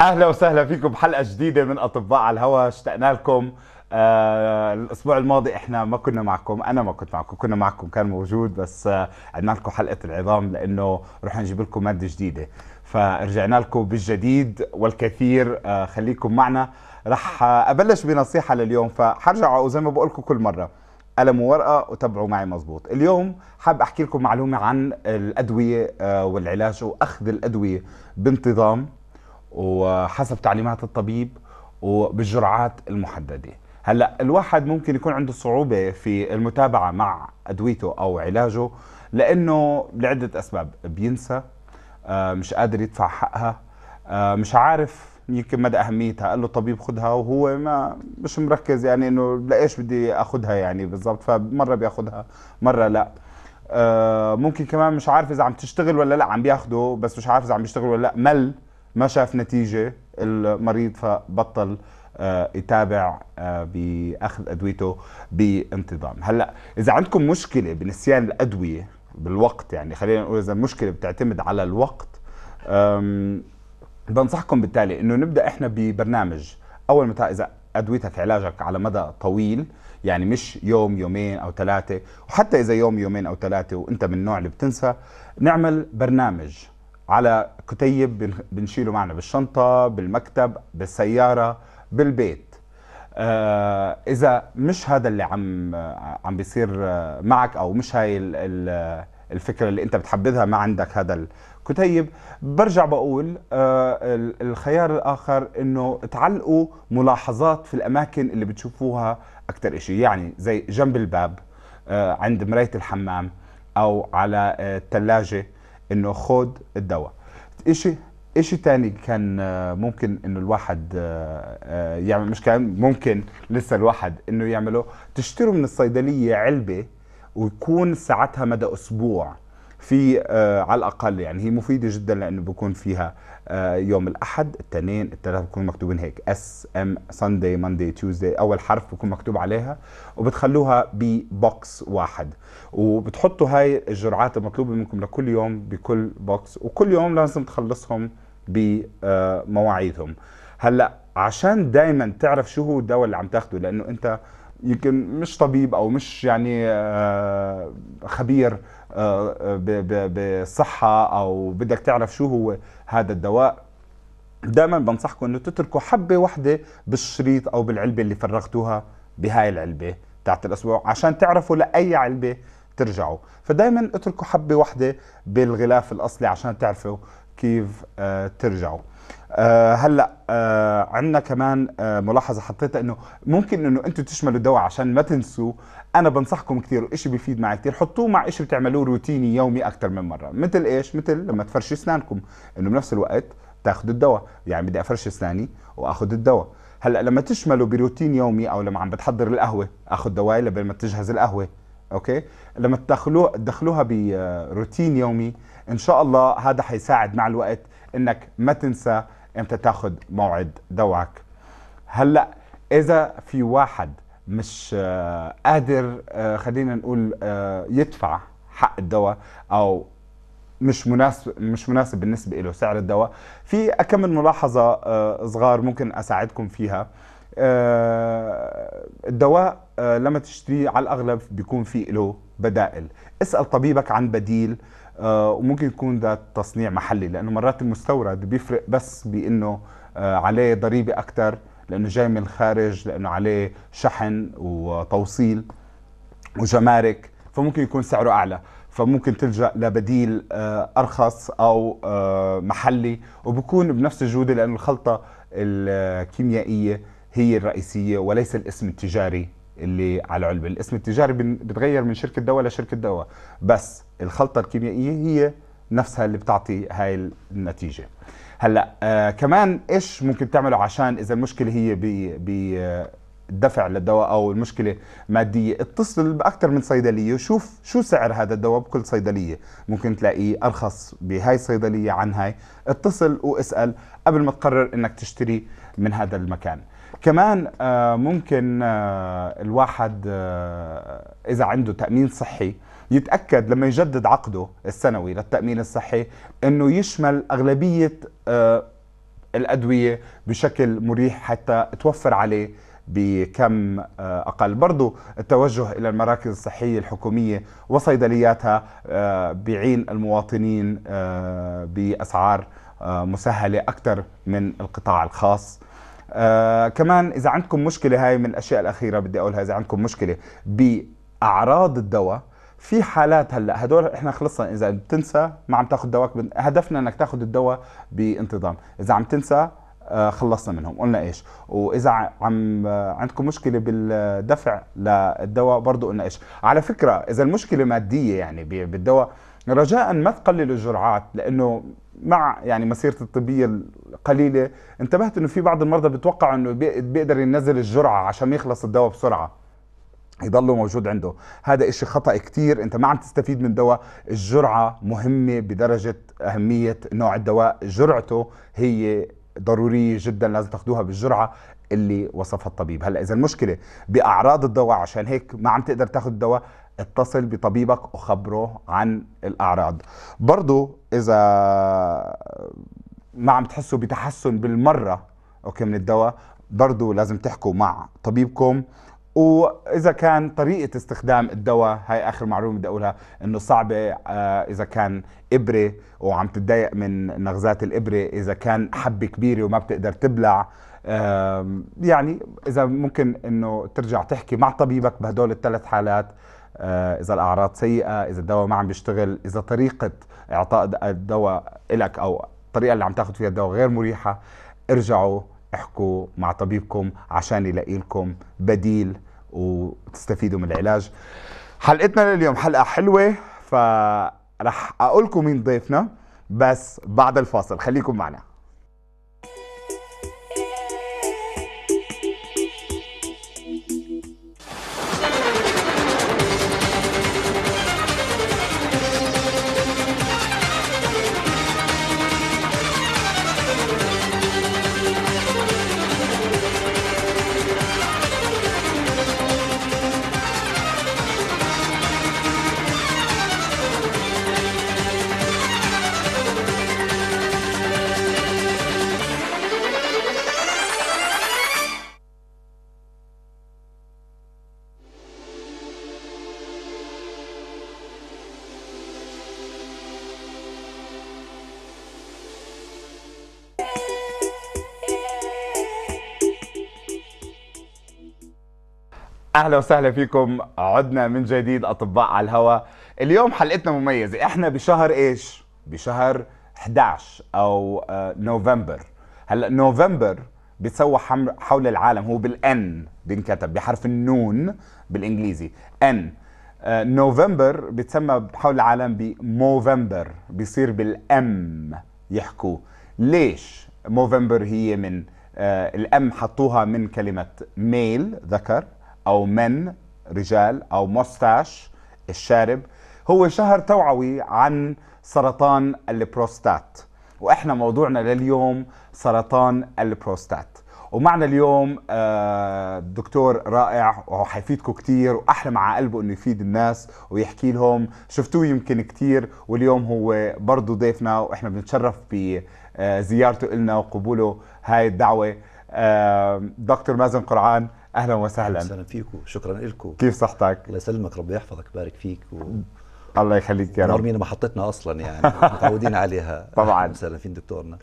اهلا وسهلا فيكم بحلقه جديده من اطباء على الهواء اشتقنا لكم آه الاسبوع الماضي احنا ما كنا معكم انا ما كنت معكم كنا معكم كان موجود بس آه لكم حلقه العظام لانه رح نجيب لكم ماده جديده فرجعنا لكم بالجديد والكثير آه خليكم معنا رح آه ابلش بنصيحه لليوم فحرجع زي ما بقول لكم كل مره قلم وورقه وتابعوا معي مزبوط اليوم حاب احكي لكم معلومه عن الادويه آه، والعلاج واخذ الادويه بانتظام وحسب تعليمات الطبيب وبالجرعات المحدده هلا الواحد ممكن يكون عنده صعوبه في المتابعه مع ادويته او علاجه لانه لعده اسباب بينسى آه، مش قادر يدفع حقها آه، مش عارف يمكن مدى اهميتها قال له الطبيب خذها وهو ما مش مركز يعني انه لايش بدي اخذها يعني بالضبط فمره بياخذها مره لا آه، ممكن كمان مش عارف اذا عم تشتغل ولا لا عم بياخده بس مش عارف اذا عم بيشتغل ولا لا مل ما شاف نتيجه المريض فبطل آه، يتابع آه، باخذ ادويته بانتظام هلا اذا عندكم مشكله بنسيان الادويه بالوقت يعني خلينا نقول اذا المشكله بتعتمد على الوقت بنصحكم بالتالي انه نبدا احنا ببرنامج اول ما اذا ادويتك علاجك على مدى طويل يعني مش يوم يومين او ثلاثه وحتى اذا يوم يومين او ثلاثه وانت من النوع اللي بتنسى نعمل برنامج على كتيب بنشيله معنا بالشنطة بالمكتب بالسيارة بالبيت آه إذا مش هذا اللي عم عم بيصير معك أو مش هاي الفكرة اللي أنت بتحبذها ما عندك هذا الكتيب برجع بقول آه الخيار الآخر أنه تعلقوا ملاحظات في الأماكن اللي بتشوفوها أكثر إشي يعني زي جنب الباب آه عند مراية الحمام أو على الثلاجة آه انه خد الدواء اشي اشي تاني كان آه، ممكن انه الواحد آه، آه، يعمل مش كان ممكن لسه الواحد انه يعمله تشتروا من الصيدليه علبه ويكون ساعتها مدى اسبوع في آه، على الاقل يعني هي مفيده جدا لانه بكون فيها آه، يوم الاحد الاثنين الثلاث بكون مكتوبين هيك اس ام ساندي ماندي تيوزداي اول حرف بكون مكتوب عليها وبتخلوها ببوكس واحد وبتحطوا هاي الجرعات المطلوبه منكم لكل يوم بكل بوكس وكل يوم لازم تخلصهم بمواعيدهم هلا عشان دائما تعرف شو هو الدواء اللي عم تاخده لانه انت يمكن مش طبيب او مش يعني آه، خبير آه، آه، بالصحه او بدك تعرف شو هو هذا الدواء دائما بنصحكم انه تتركوا حبه واحده بالشريط او بالعلبه اللي فرغتوها بهاي العلبه تاعت الاسبوع عشان تعرفوا لاي علبه ترجعوا فدائما اتركوا حبه واحده بالغلاف الاصلي عشان تعرفوا كيف ترجعوا آه، هلا آه عندنا كمان آه ملاحظه حطيتها انه ممكن انه انتم تشملوا الدواء عشان ما تنسوا انا بنصحكم كثير وشيء بيفيد معي كثير حطوه مع شيء بتعملوه روتيني يومي اكثر من مره مثل ايش مثل لما تفرشوا اسنانكم انه بنفس الوقت تاخذوا الدواء يعني بدي افرش اسناني واخذ الدواء هلا لما تشملوا بروتين يومي او لما عم بتحضر القهوه اخذ دواء لبين ما تجهز القهوه اوكي لما تدخلوها تدخلوها آه، بروتين يومي ان شاء الله هذا حيساعد مع الوقت انك ما تنسى امتى تاخذ موعد دواك هلا اذا في واحد مش آه، قادر آه، خلينا نقول آه، يدفع حق الدواء او مش مناسب مش مناسب بالنسبه له سعر الدواء في كم من ملاحظه صغار ممكن اساعدكم فيها الدواء لما تشتريه على الاغلب بيكون في له بدائل اسال طبيبك عن بديل آه، وممكن يكون ده تصنيع محلي لانه مرات المستورد بيفرق بس بانه آه، عليه ضريبه اكثر لانه جاي من الخارج لانه عليه شحن وتوصيل وجمارك فممكن يكون سعره اعلى فممكن تلجا لبديل آه، ارخص او محلي وبكون بنفس الجوده لانه الخلطه الكيميائيه هي الرئيسيه وليس الاسم التجاري اللي على العلبه الاسم التجاري بتغير من شركه دواء لشركه دواء بس الخلطه الكيميائيه هي نفسها اللي بتعطي هاي النتيجه هلا آه كمان ايش ممكن تعمله عشان اذا المشكله هي بالدفع آه، للدواء او المشكله ماديه اتصل باكثر من صيدليه وشوف شو سعر هذا الدواء بكل صيدليه ممكن تلاقيه ارخص بهاي الصيدليه عن هاي اتصل واسال قبل ما تقرر انك تشتري من هذا المكان كمان آه، ممكن آه، الواحد آه، اذا عنده تامين صحي يتاكد لما يجدد عقده السنوي للتامين الصحي انه يشمل اغلبيه الادويه بشكل مريح حتى توفر عليه بكم أقل برضو التوجه إلى المراكز الصحية الحكومية وصيدلياتها بعين المواطنين بأسعار مسهلة أكثر من القطاع الخاص آه كمان اذا عندكم مشكله هاي من الاشياء الاخيره بدي اقولها اذا عندكم مشكله باعراض الدواء في حالات هلا هدول احنا خلصنا اذا بتنسى ما عم تاخذ دواك هدفنا انك تاخذ الدواء بانتظام اذا عم تنسى آه، خلصنا منهم قلنا ايش واذا عم آه، عندكم مشكله بالدفع للدواء برضه قلنا ايش على فكره اذا المشكله ماديه يعني بالدواء رجاء ما تقللوا الجرعات لانه مع يعني مسيرتي الطبيه القليله انتبهت انه في بعض المرضى بتوقع انه بيقدر ينزل الجرعه عشان يخلص الدواء بسرعه يضلوا موجود عنده هذا اشي خطأ كتير انت ما عم تستفيد من دواء الجرعة مهمة بدرجة اهمية نوع الدواء جرعته هي ضرورية جدا لازم تاخدوها بالجرعة اللي وصفها الطبيب هلا اذا المشكلة باعراض الدواء عشان هيك ما عم تقدر تاخد الدواء اتصل بطبيبك وخبره عن الاعراض برضو اذا ما عم تحسوا بتحسن بالمره اوكي من الدواء برضو لازم تحكوا مع طبيبكم واذا كان طريقه استخدام الدواء هاي اخر معلومه بدي اقولها انه صعبه آه اذا كان ابره وعم تتضايق من نغزات الابره اذا كان حبه كبيره وما بتقدر تبلع آه يعني اذا ممكن انه ترجع تحكي مع طبيبك بهدول الثلاث حالات آه، اذا الاعراض سيئه اذا الدواء ما عم بيشتغل اذا طريقه اعطاء الدواء لك او الطريقه اللي عم تاخذ فيها الدواء غير مريحه ارجعوا احكوا مع طبيبكم عشان يلاقي لكم بديل وتستفيدوا من العلاج حلقتنا لليوم حلقه حلوه فرح اقول لكم مين ضيفنا بس بعد الفاصل خليكم معنا اهلا وسهلا فيكم عدنا من جديد اطباء على الهواء اليوم حلقتنا مميزه احنا بشهر ايش بشهر 11 او آه، نوفمبر هلا نوفمبر بيتسوى حول العالم هو بالان بينكتب بحرف النون بالانجليزي ان آه، نوفمبر بتسمى حول العالم بموفمبر بيصير بالام يحكوا ليش موفمبر هي من آه، الام حطوها من كلمه ميل ذكر او من رجال او موستاش الشارب هو شهر توعوي عن سرطان البروستات واحنا موضوعنا لليوم سرطان البروستات ومعنا اليوم آه، دكتور رائع وحيفيدكم كتير واحلى مع قلبه انه يفيد الناس ويحكي لهم شفتوه يمكن كتير واليوم هو برضه ضيفنا واحنا بنتشرف بزيارته آه، لنا وقبوله هاي الدعوه آه، دكتور مازن قرعان اهلا وسهلا اهلا فيكم شكرا لكم كيف صحتك؟ الله يسلمك ربي يحفظك بارك فيك و... الله يخليك يا رب محطتنا اصلا يعني متعودين عليها طبعا وسهلا فين دكتورنا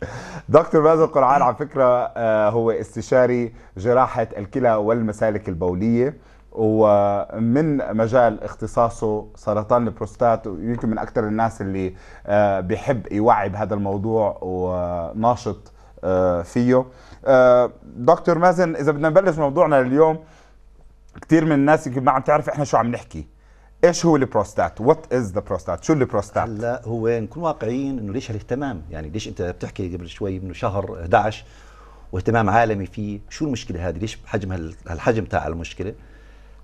دكتور مازن قرعان على فكره آه، هو استشاري جراحه الكلى والمسالك البوليه ومن مجال اختصاصه سرطان البروستات ويمكن من اكثر الناس اللي آه، بيحب يوعي بهذا الموضوع وناشط آه، فيه آه، دكتور مازن اذا بدنا نبلش موضوعنا لليوم كثير من الناس ما عم تعرف احنا شو عم نحكي ايش هو البروستات؟ وات از ذا بروستات؟ شو البروستات؟ هلا هو نكون واقعيين انه ليش هالاهتمام؟ يعني ليش انت بتحكي قبل شوي انه شهر 11 واهتمام عالمي فيه، شو المشكله هذه؟ ليش حجم هالحجم تاع المشكله؟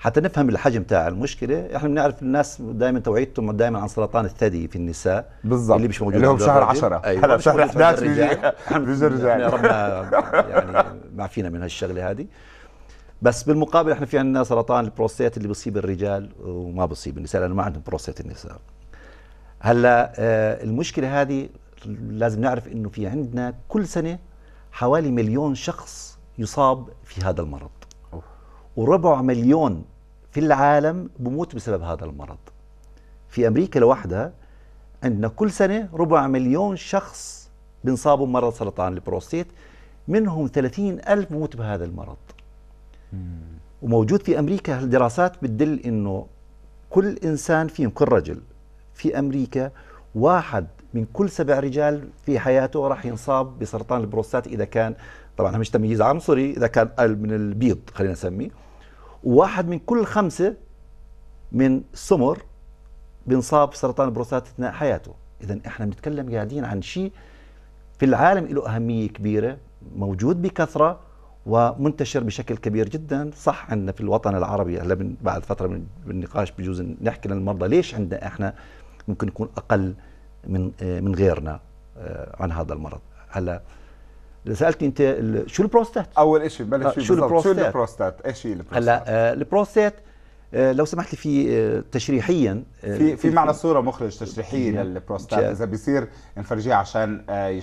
حتى نفهم الحجم تاع المشكله احنا بنعرف الناس دائما توعيتهم دائما عن سرطان الثدي في النساء بالضبط اللي مش موجود اللي هو بشهر 10 أيوة هلا بشهر 11 بيجي الرجال يا يعني ربنا يعني معفينا من هالشغله هذه بس بالمقابل احنا في عندنا سرطان البروستات اللي بيصيب الرجال وما بيصيب النساء لانه ما عندهم بروستات النساء هلا آه، المشكله هذه لازم نعرف انه في عندنا كل سنه حوالي مليون شخص يصاب في هذا المرض وربع مليون في العالم بموت بسبب هذا المرض في أمريكا لوحدها عندنا كل سنة ربع مليون شخص بنصابوا بمرض سرطان البروستيت منهم 30 ألف بموت بهذا المرض وموجود في أمريكا الدراسات بتدل أنه كل إنسان فيهم كل رجل في أمريكا واحد من كل سبع رجال في حياته راح ينصاب بسرطان البروستات إذا كان طبعا مش تمييز عنصري إذا كان من البيض خلينا نسميه واحد من كل خمسة من السمر بنصاب بسرطان البروستات اثناء حياته اذا احنا بنتكلم قاعدين عن شيء في العالم له اهميه كبيره موجود بكثره ومنتشر بشكل كبير جدا صح عندنا في الوطن العربي هلا بعد فتره من النقاش بجوز نحكي للمرضى ليش عندنا احنا ممكن نكون اقل من آه، من غيرنا آه، عن هذا المرض هلا سالتني انت شو البروستات اول شيء بلش آه، فيه شو البروستات شو البروستات ايش هي البروستات هلا آه، البروستات آه، لو سمحت لي في تشريحيا في في معنا صوره مخرج تشريحيه للبروستات اذا بيصير نفرجيها عشان